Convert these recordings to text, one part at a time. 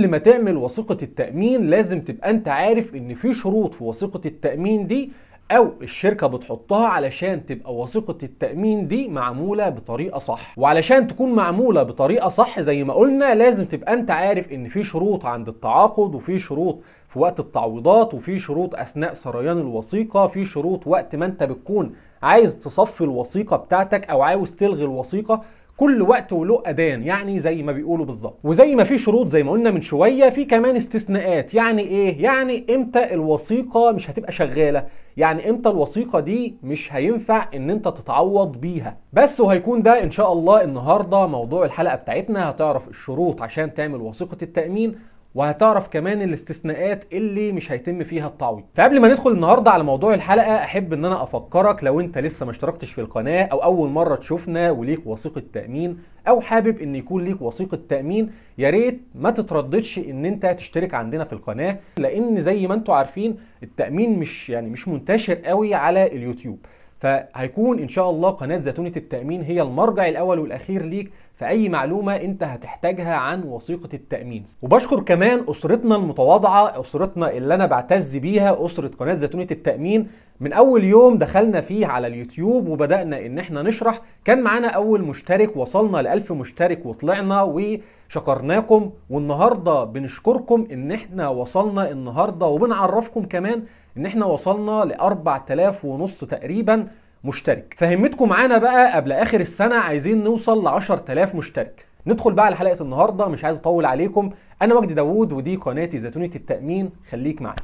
قبل ما تعمل وثيقه التامين لازم تبقى انت عارف ان في شروط في وثيقه التامين دي او الشركه بتحطها علشان تبقى وثيقه التامين دي معموله بطريقه صح وعلشان تكون معموله بطريقه صح زي ما قلنا لازم تبقى انت عارف ان في شروط عند التعاقد وفي شروط في وقت التعويضات وفي شروط اثناء سريان الوثيقه في شروط وقت ما انت بتكون عايز تصفي الوثيقه بتاعتك او عاوز تلغي الوثيقه كل وقت وله أدان يعني زي ما بيقولوا بالظبط وزي ما في شروط زي ما قلنا من شويه في كمان استثناءات يعني ايه يعني امتى الوثيقه مش هتبقى شغاله يعني امتى الوثيقه دي مش هينفع ان انت تتعوض بيها بس وهيكون ده ان شاء الله النهارده موضوع الحلقه بتاعتنا هتعرف الشروط عشان تعمل وثيقه التامين وهتعرف كمان الاستثناءات اللي مش هيتم فيها التعويض فقبل ما ندخل النهارده على موضوع الحلقه احب ان انا افكرك لو انت لسه ما اشتركتش في القناه او اول مره تشوفنا وليك وثيقه تامين او حابب ان يكون ليك وثيقه تامين يا ريت ما تترددش ان انت تشترك عندنا في القناه لان زي ما انتم عارفين التامين مش يعني مش منتشر قوي على اليوتيوب فهيكون ان شاء الله قناه زتونه التامين هي المرجع الاول والاخير ليك في اي معلومة أنت هتحتاجها عن وثيقة التأمين وبشكر كمان أسرتنا المتواضعة أسرتنا اللي أنا بعتز بيها أسرة قناة زيتونة التأمين من أول يوم دخلنا فيه على اليوتيوب وبدأنا إن إحنا نشرح كان معانا أول مشترك وصلنا ل مشترك وطلعنا و شكرناكم والنهارده بنشكركم ان احنا وصلنا النهارده وبنعرفكم كمان ان احنا وصلنا ل 4000 ونص تقريبا مشترك فهمتكم معانا بقى قبل اخر السنه عايزين نوصل ل 10000 مشترك ندخل بقى على حلقه النهارده مش عايز اطول عليكم انا مجدي داوود ودي قناتي زيتونه التامين خليك معايا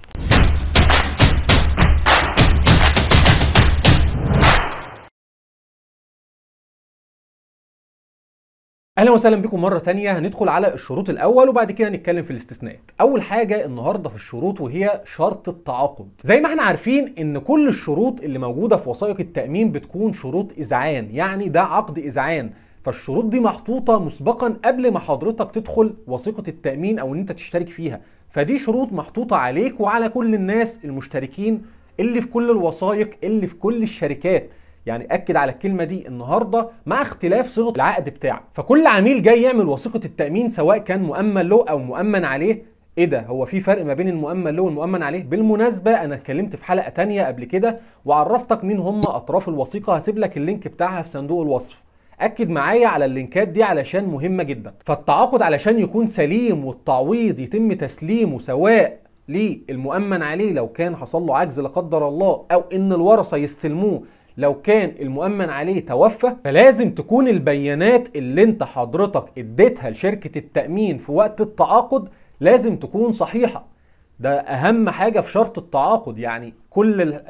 اهلا وسهلا بكم مره تانية هندخل على الشروط الاول وبعد كده هنتكلم في الاستثناءات اول حاجه النهارده في الشروط وهي شرط التعاقد زي ما احنا عارفين ان كل الشروط اللي موجوده في وثائق التامين بتكون شروط اذعان يعني ده عقد اذعان فالشروط دي محطوطه مسبقا قبل ما حضرتك تدخل وثيقه التامين او ان انت تشترك فيها فدي شروط محطوطه عليك وعلى كل الناس المشتركين اللي في كل الوثائق اللي في كل الشركات يعني اكد على الكلمه دي النهارده مع اختلاف صيغه العقد بتاعك فكل عميل جاي يعمل وثيقه التامين سواء كان مؤمن له او مؤمن عليه ايه ده هو في فرق ما بين المؤمن له والمؤمن عليه بالمناسبه انا اتكلمت في حلقه تانية قبل كده وعرفتك مين هم اطراف الوثيقه هسيب لك اللينك بتاعها في صندوق الوصف اكد معايا على اللينكات دي علشان مهمه جدا فالتعاقد علشان يكون سليم والتعويض يتم تسليمه سواء للمؤمن عليه لو كان حصل له عجز لا قدر الله او ان الورثه يستلموه لو كان المؤمن عليه توفى فلازم تكون البيانات اللي انت حضرتك اديتها لشركة التأمين في وقت التعاقد لازم تكون صحيحة ده أهم حاجة في شرط التعاقد يعني كل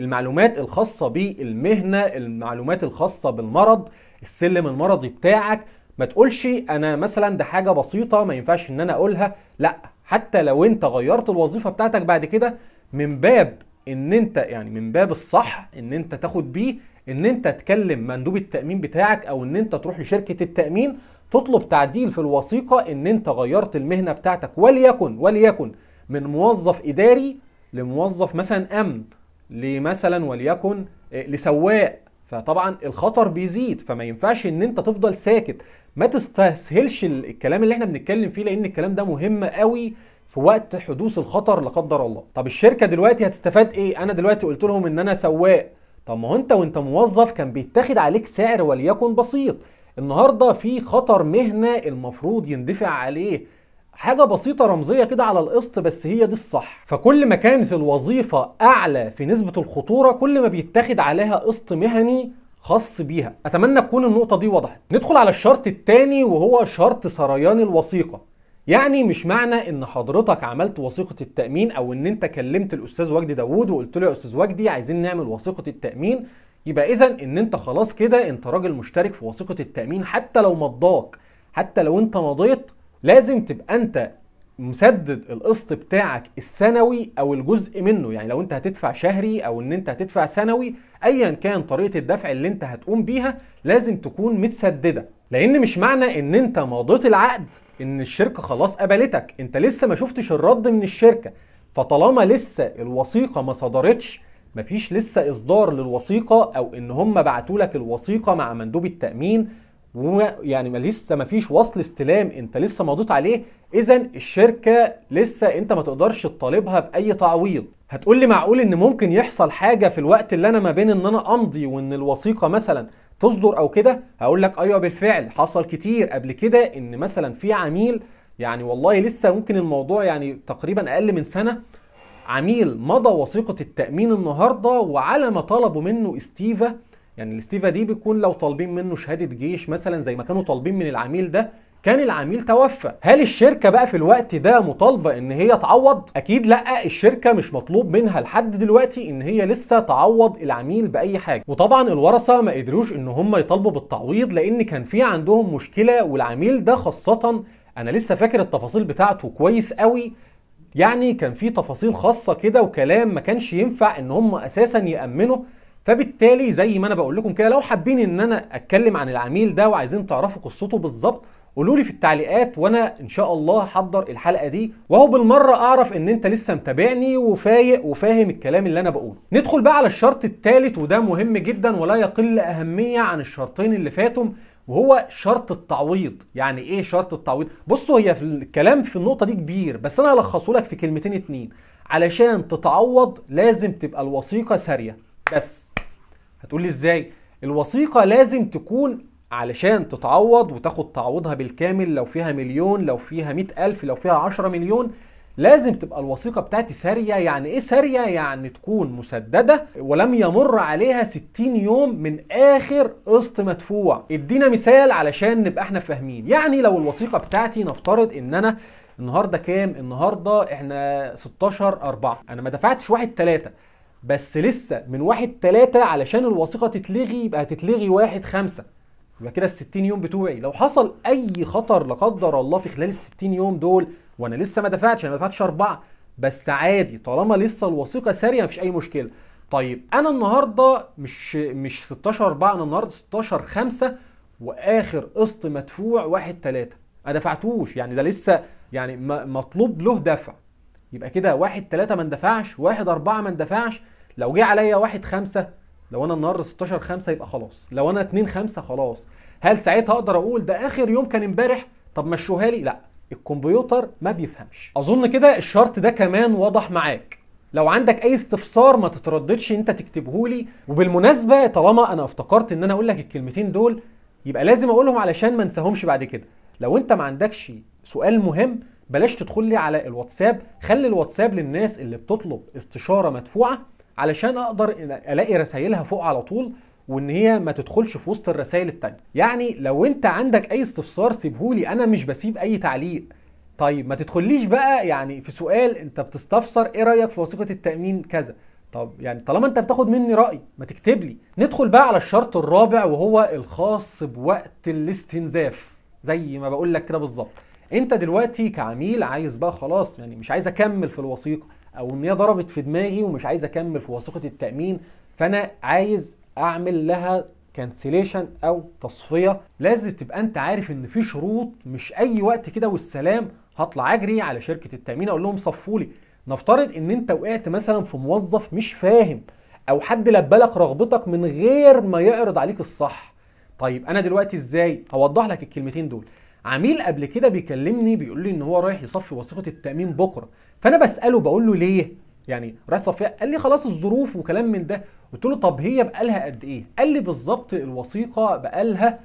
المعلومات الخاصة بالمهنة المعلومات الخاصة بالمرض السلم المرضي بتاعك ما تقولش انا مثلا ده حاجه بسيطه ما ينفعش ان انا اقولها لا حتى لو انت غيرت الوظيفه بتاعتك بعد كده من باب ان انت يعني من باب الصح ان انت تاخد بيه ان انت تكلم مندوب التامين بتاعك او ان انت تروح لشركه التامين تطلب تعديل في الوثيقه ان انت غيرت المهنه بتاعتك وليكن وليكن من موظف اداري لموظف مثلا امن لمثلا وليكن آه، لسواق فطبعا الخطر بيزيد فما ينفعش ان انت تفضل ساكت ما تستسهلش الكلام اللي احنا بنتكلم فيه لان الكلام ده مهم قوي في وقت حدوث الخطر لا قدر الله طب الشركه دلوقتي هتستفاد ايه انا دلوقتي قلت لهم ان انا سواق طب ما هو انت وانت موظف كان بيتاخد عليك سعر وليكن بسيط النهارده في خطر مهنه المفروض يندفع عليه حاجه بسيطه رمزيه كده على القسط بس هي دي الصح فكل ما كانت الوظيفه اعلى في نسبه الخطوره كل ما بيتاخد عليها قسط مهني خاص بيها اتمنى تكون النقطه دي وضحت ندخل على الشرط الثاني وهو شرط سريان الوثيقه يعني مش معنى ان حضرتك عملت وثيقه التامين او ان انت كلمت الاستاذ وجدي داوود وقلت له يا استاذ وجدي عايزين نعمل وثيقه التامين يبقى اذا ان انت خلاص كده انت راجل مشترك في وثيقه التامين حتى لو مضاك حتى لو انت مضيت لازم تبقى انت مسدد القسط بتاعك السنوي او الجزء منه يعني لو انت هتدفع شهري او ان انت هتدفع سنوي ايا كان طريقه الدفع اللي انت هتقوم بيها لازم تكون متسدده لان مش معنى ان انت مضيت العقد ان الشركه خلاص قبلتك انت لسه ما شفتش الرد من الشركه فطالما لسه الوثيقه ما صدرتش مفيش لسه اصدار للوثيقه او ان هم بعتوا لك الوثيقه مع مندوب التامين ويعني ما لسه ما فيش وصل استلام انت لسه مضيت عليه اذا الشركه لسه انت ما تقدرش تطالبها باي تعويض هتقول لي معقول ان ممكن يحصل حاجه في الوقت اللي انا ما بين ان انا امضي وان الوثيقه مثلا تصدر او كده هقول لك ايوه بالفعل حصل كتير قبل كده ان مثلا في عميل يعني والله لسه ممكن الموضوع يعني تقريبا اقل من سنه عميل مضى وثيقه التامين النهارده وعلى ما طلبوا منه استيفا يعني الاستيفا دي بتكون لو طالبين منه شهاده جيش مثلا زي ما كانوا طالبين من العميل ده كان العميل توفى هل الشركه بقى في الوقت ده مطالبه ان هي تعوض اكيد لا الشركه مش مطلوب منها لحد دلوقتي ان هي لسه تعوض العميل باي حاجه وطبعا الورثه ما قدروش ان هم يطالبوا بالتعويض لان كان في عندهم مشكله والعميل ده خاصه انا لسه فاكر التفاصيل بتاعته كويس قوي يعني كان في تفاصيل خاصه كده وكلام ما كانش ينفع ان هم اساسا يامنوا فبالتالي زي ما انا بقول لكم كده لو حابين ان انا اتكلم عن العميل ده وعايزين تعرفوا قصته بالظبط قولوا لي في التعليقات وانا ان شاء الله هحضر الحلقه دي وهو بالمره اعرف ان انت لسه متابعني وفايق وفاهم الكلام اللي انا بقوله ندخل بقى على الشرط الثالث وده مهم جدا ولا يقل اهميه عن الشرطين اللي فاتهم وهو شرط التعويض يعني ايه شرط التعويض بصوا هي في الكلام في النقطه دي كبير بس انا هلخصه لك في كلمتين اتنين علشان تتعوض لازم تبقى الوثيقه ساريه بس هتقول لي ازاي الوثيقه لازم تكون علشان تتعوض وتاخد تعويضها بالكامل لو فيها مليون لو فيها مئة ألف لو فيها عشرة مليون لازم تبقى الوثيقة بتاعتي سارية يعني ايه سارية يعني تكون مسددة ولم يمر عليها 60 يوم من اخر قسط مدفوع ادينا مثال علشان نبقى احنا فاهمين يعني لو الوثيقة بتاعتي نفترض ان انا النهاردة كام النهاردة احنا 16 4 انا ما دفعتش واحد 3 بس لسه من واحد 3 علشان الوثيقة تتلغي يبقى هتتلغي واحد 5 يبقى كده ال 60 يوم بتوعي لو حصل اي خطر لا قدر الله في خلال ال 60 يوم دول وانا لسه ما دفعتش انا ما دفعتش اربعه بس عادي طالما لسه الوثيقه ساريه مفيش اي مشكله طيب انا النهارده مش مش 16 4 انا النهارده 16 5 واخر قسط مدفوع 1 3 ما دفعتوش يعني ده لسه يعني مطلوب له دفع يبقى كده 1 3 ما اندفعش 1 4 ما اندفعش لو جه عليا 1 5 لو انا النهارده 16 5 يبقى خلاص لو انا 2 5 خلاص هل ساعتها اقدر اقول ده اخر يوم كان امبارح طب مشوها لي لا الكمبيوتر ما بيفهمش اظن كده الشرط ده كمان واضح معاك لو عندك اي استفسار ما تترددش انت تكتبه لي وبالمناسبه طالما انا افتكرت ان انا اقول لك الكلمتين دول يبقى لازم اقولهم علشان ما انساهمش بعد كده لو انت ما عندكش سؤال مهم بلاش تدخل لي على الواتساب خلي الواتساب للناس اللي بتطلب استشاره مدفوعه علشان اقدر الاقي رسايلها فوق على طول وان هي ما تدخلش في وسط الرسائل التانية يعني لو انت عندك اي استفسار سيبهولي انا مش بسيب اي تعليق طيب ما تدخليش بقى يعني في سؤال انت بتستفسر ايه رايك في وثيقه التامين كذا طب يعني طالما انت بتاخد مني راي ما تكتب لي ندخل بقى على الشرط الرابع وهو الخاص بوقت الاستنزاف زي ما بقول لك كده بالظبط انت دلوقتي كعميل عايز بقى خلاص يعني مش عايز اكمل في الوثيقه او ان هي ضربت في دماغي ومش عايز اكمل في وثيقه التامين فانا عايز اعمل لها كانسليشن او تصفيه لازم تبقى انت عارف ان في شروط مش اي وقت كده والسلام هطلع اجري على شركه التامين اقول لهم صفوا لي نفترض ان انت وقعت مثلا في موظف مش فاهم او حد لبلك رغبتك من غير ما يعرض عليك الصح طيب انا دلوقتي ازاي اوضح لك الكلمتين دول عميل قبل كده بيكلمني بيقول لي ان هو رايح يصفي وثيقه التامين بكره فانا بساله بقول له ليه يعني رايح صفيها قال لي خلاص الظروف وكلام من ده قلت له طب هي بقالها قد ايه قال لي بالظبط الوثيقه بقالها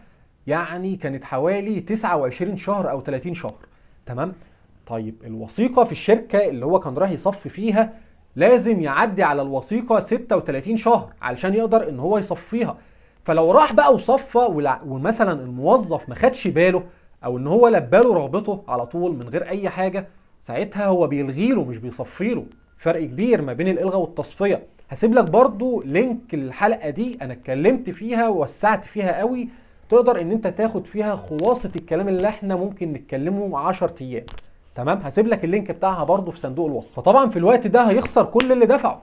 يعني كانت حوالي 29 شهر او 30 شهر تمام طيب الوثيقه في الشركه اللي هو كان رايح يصفي فيها لازم يعدي على الوثيقه 36 شهر علشان يقدر ان هو يصفيها فلو راح بقى وصفى ومثلا الموظف ما خدش باله او ان هو لباله رغبته على طول من غير اي حاجه ساعتها هو بيلغيله مش بيصفيله فرق كبير ما بين الالغاء والتصفيه هسيب لك برضو لينك الحلقه دي انا اتكلمت فيها ووسعت فيها قوي تقدر ان انت تاخد فيها خلاصه الكلام اللي احنا ممكن نتكلمه 10 ايام تمام هسيب لك اللينك بتاعها برضو في صندوق الوصف فطبعا في الوقت ده هيخسر كل اللي دفعه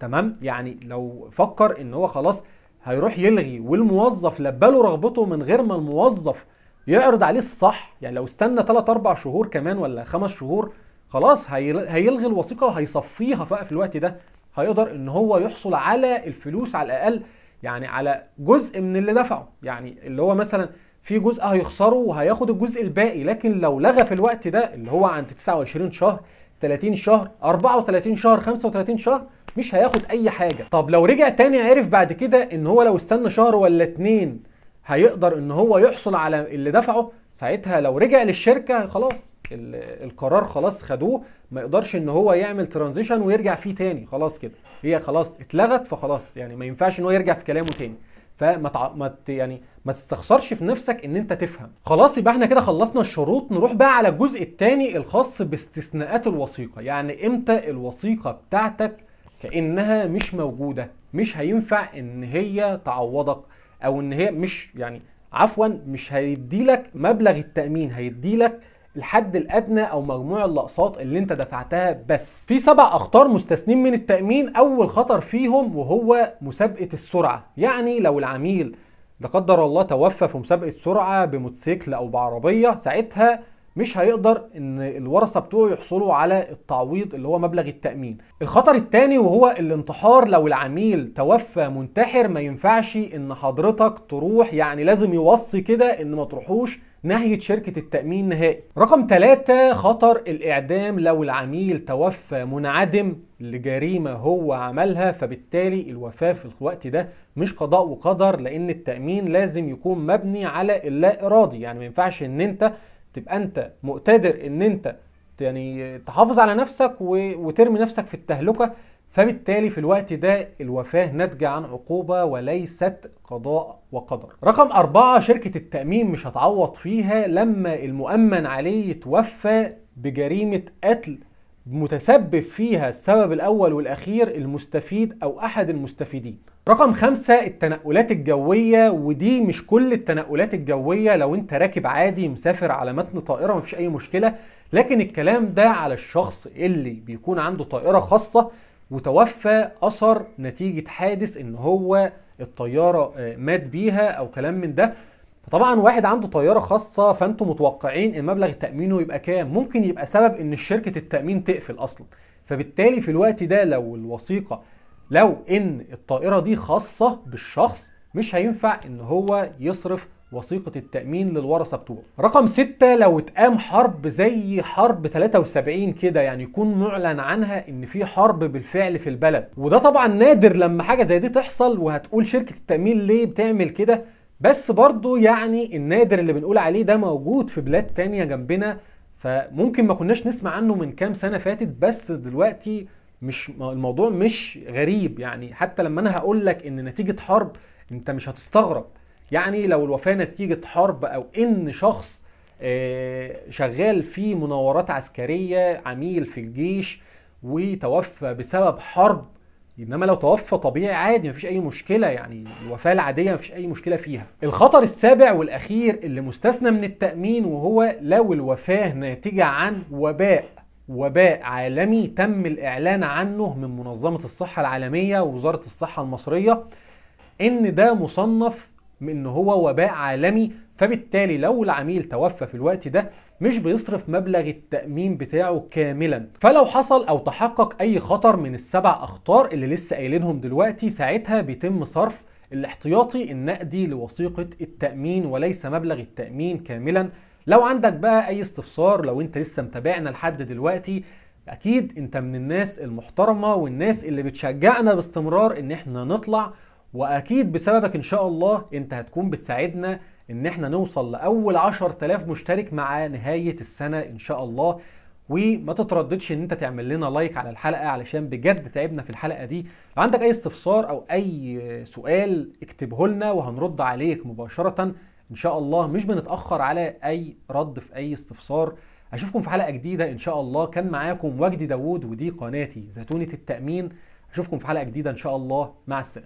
تمام يعني لو فكر ان هو خلاص هيروح يلغي والموظف لباله رغبته من غير ما الموظف يعرض عليه الصح يعني لو استنى 3 4 شهور كمان ولا 5 شهور خلاص هيلغي الوثيقه وهيصفيها بقى في الوقت ده هيقدر ان هو يحصل على الفلوس على الاقل يعني على جزء من اللي دفعه يعني اللي هو مثلا في جزء هيخسره وهياخد الجزء الباقي لكن لو لغى في الوقت ده اللي هو عند 29 شهر 30 شهر 34 شهر 35 شهر مش هياخد اي حاجه طب لو رجع تاني عرف بعد كده ان هو لو استنى شهر ولا اتنين هيقدر ان هو يحصل على اللي دفعه ساعتها لو رجع للشركه خلاص القرار خلاص خدوه ما يقدرش ان هو يعمل ترانزيشن ويرجع فيه تاني خلاص كده هي خلاص اتلغت فخلاص يعني ما ينفعش ان هو يرجع في كلامه تاني فما تع... ما ت... يعني ما تستخسرش في نفسك ان انت تفهم خلاص يبقى احنا كده خلصنا الشروط نروح بقى على الجزء الثاني الخاص باستثناءات الوثيقه يعني امتى الوثيقه بتاعتك كانها مش موجوده مش هينفع ان هي تعوضك او ان هي مش يعني عفوا مش هيديلك مبلغ التامين هيديلك الحد الادنى او مجموع الاقساط اللي انت دفعتها بس في سبع اخطار مستثنين من التامين اول خطر فيهم وهو مسابقه السرعه يعني لو العميل لا قدر الله توفى في مسابقه سرعه بموتوسيكل او بعربيه ساعتها مش هيقدر ان الورثه بتوعه يحصلوا على التعويض اللي هو مبلغ التامين الخطر الثاني وهو الانتحار لو العميل توفى منتحر ما ينفعش ان حضرتك تروح يعني لازم يوصي كده ان ما تروحوش ناحية شركة التأمين نهائي رقم ثلاثة خطر الإعدام لو العميل توفى منعدم لجريمة هو عملها فبالتالي الوفاة في الوقت ده مش قضاء وقدر لأن التأمين لازم يكون مبني على اللا إرادي يعني ما ينفعش إن أنت تبقى انت مقتدر ان انت يعني تحافظ على نفسك و... وترمي نفسك في التهلكه فبالتالي في الوقت ده الوفاة ناتجة عن عقوبة وليست قضاء وقدر رقم أربعة شركة التأمين مش هتعوض فيها لما المؤمن عليه يتوفى بجريمة قتل متسبب فيها السبب الأول والأخير المستفيد أو أحد المستفيدين رقم خمسة التنقلات الجوية ودي مش كل التنقلات الجوية لو انت راكب عادي مسافر على متن طائرة مفيش أي مشكلة لكن الكلام ده على الشخص اللي بيكون عنده طائرة خاصة وتوفى أثر نتيجة حادث إن هو الطيارة آه، مات بيها أو كلام من ده فطبعا واحد عنده طياره خاصه فانتم متوقعين ان مبلغ تامينه يبقى كام ممكن يبقى سبب ان شركه التامين تقفل اصلا فبالتالي في الوقت ده لو الوثيقه لو ان الطائره دي خاصه بالشخص مش هينفع ان هو يصرف وثيقة التأمين للورثة بتوعه. رقم ستة لو اتقام حرب زي حرب 73 كده يعني يكون معلن عنها ان في حرب بالفعل في البلد، وده طبعا نادر لما حاجة زي دي تحصل وهتقول شركة التأمين ليه بتعمل كده؟ بس برضو يعني النادر اللي بنقول عليه ده موجود في بلاد تانية جنبنا فممكن ما كناش نسمع عنه من كام سنة فاتت بس دلوقتي مش الموضوع مش غريب يعني حتى لما انا هقول لك ان نتيجة حرب انت مش هتستغرب يعني لو الوفاة نتيجة حرب او ان شخص آه، شغال في مناورات عسكرية عميل في الجيش وتوفى بسبب حرب انما لو توفى طبيعي عادي مفيش اي مشكله يعني الوفاه العاديه مفيش اي مشكله فيها الخطر السابع والاخير اللي مستثنى من التامين وهو لو الوفاه ناتجه عن وباء وباء عالمي تم الاعلان عنه من منظمه الصحه العالميه ووزاره الصحه المصريه ان ده مصنف ان هو وباء عالمي فبالتالي لو العميل توفى في الوقت ده مش بيصرف مبلغ التأمين بتاعه كاملا فلو حصل أو تحقق أي خطر من السبع أخطار اللي لسه قايلينهم دلوقتي ساعتها بيتم صرف الاحتياطي النقدي لوثيقة التأمين وليس مبلغ التأمين كاملا لو عندك بقى أي استفسار لو أنت لسه متابعنا لحد دلوقتي أكيد أنت من الناس المحترمة والناس اللي بتشجعنا باستمرار إن احنا نطلع وأكيد بسببك إن شاء الله أنت هتكون بتساعدنا ان احنا نوصل لاول 10000 مشترك مع نهايه السنه ان شاء الله وما تترددش ان انت تعمل لنا لايك على الحلقه علشان بجد تعبنا في الحلقه دي لو عندك اي استفسار او اي سؤال اكتبه لنا وهنرد عليك مباشره ان شاء الله مش بنتاخر على اي رد في اي استفسار اشوفكم في حلقه جديده ان شاء الله كان معاكم وجدي داوود ودي قناتي زيتونه التامين اشوفكم في حلقه جديده ان شاء الله مع السلامه